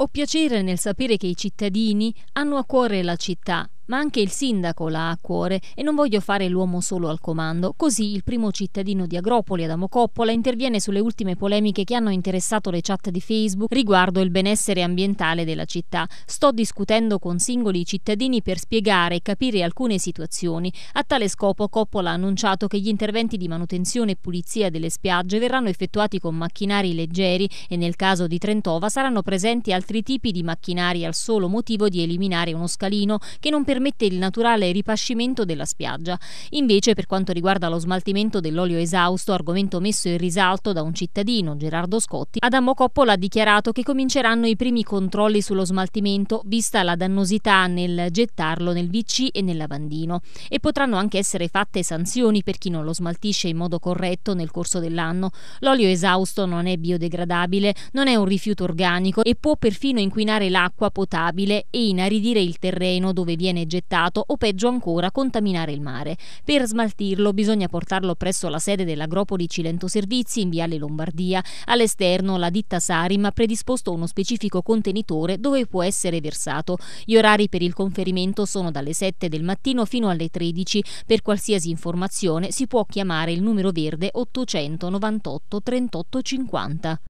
Ho piacere nel sapere che i cittadini hanno a cuore la città ma anche il sindaco la ha a cuore e non voglio fare l'uomo solo al comando. Così il primo cittadino di Agropoli, Adamo Coppola, interviene sulle ultime polemiche che hanno interessato le chat di Facebook riguardo il benessere ambientale della città. Sto discutendo con singoli cittadini per spiegare e capire alcune situazioni. A tale scopo Coppola ha annunciato che gli interventi di manutenzione e pulizia delle spiagge verranno effettuati con macchinari leggeri e nel caso di Trentova saranno presenti altri tipi di macchinari al solo motivo di eliminare uno scalino che non permette permette il naturale ripascimento della spiaggia. Invece, per quanto riguarda lo smaltimento dell'olio esausto, argomento messo in risalto da un cittadino, Gerardo Scotti, Adamo Coppola ha dichiarato che cominceranno i primi controlli sullo smaltimento, vista la dannosità nel gettarlo nel VC e nel lavandino, e potranno anche essere fatte sanzioni per chi non lo smaltisce in modo corretto nel corso dell'anno. L'olio esausto non è biodegradabile, non è un rifiuto organico e può perfino inquinare l'acqua potabile e inaridire il terreno dove viene gettato o peggio ancora contaminare il mare. Per smaltirlo bisogna portarlo presso la sede dell'Agropoli Cilento Servizi in Viale Lombardia. All'esterno la ditta Sarim ha predisposto uno specifico contenitore dove può essere versato. Gli orari per il conferimento sono dalle 7 del mattino fino alle 13. Per qualsiasi informazione si può chiamare il numero verde 898 38 50.